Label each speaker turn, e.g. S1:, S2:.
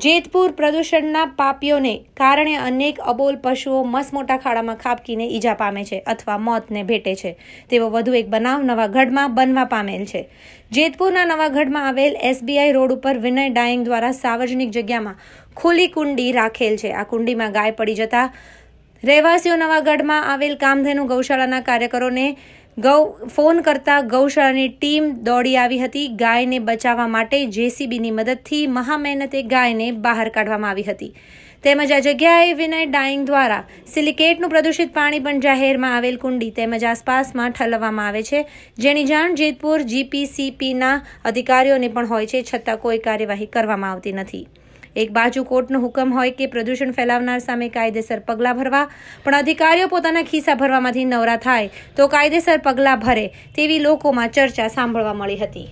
S1: જેતપુર પ્રદૂષણના પાપીઓને કારણે અનેક અબોલ પશુઓ મસમોટા ખાડામાં ખાબકીને ઈજા પામે છે અથવા મોતને ભેટે છે તેવો વધુ એક બનાવ નવાગઢમાં બનવા પામેલ છે જેતપુરના નવાગઢમાં આવેલ એસબીઆઈ રોડ ઉપર વિનય ડાયંગ દ્વારા સાર્વજનિક જગ્યામાં ખુલ્લી કુંડી રાખેલ છે આ કુંડીમાં ગાય પડી જતા રહેવાસીઓ નવાગઢમાં આવેલ કામધેનુ ગૌશાળાના કાર્યકરોને ગૌ ફોન કરતા ગૌશાળાની ટીમ દોડી આવી હતી ગાયને બચાવવા માટે જેસીબીની મદદથી મહામહેનતે ગાયને બહાર કાઢવામાં આવી હતી તેમજ આ જગ્યાએ વિનય ડાઈંગ દ્વારા સિલિકેટનું પ્રદૂષિત પાણી પણ જાહેરમાં આવેલ કુંડી તેમજ આસપાસમાં ઠલવવામાં આવે છે જેની જાણ જેતપુર જીપીસીપીના અધિકારીઓને પણ હોય છે છતાં કોઈ કાર્યવાહી કરવામાં આવતી નથી એક બાજુ કોર્ટનો હુકમ હોય કે પ્રદૂષણ ફેલાવનાર સામે કાયદેસર પગલાં ભરવા પણ અધિકારીઓ પોતાના ખિસ્સા ભરવામાંથી નવરા થાય તો કાયદેસર પગલાં ભરે તેવી લોકોમાં ચર્ચા સાંભળવા મળી હતી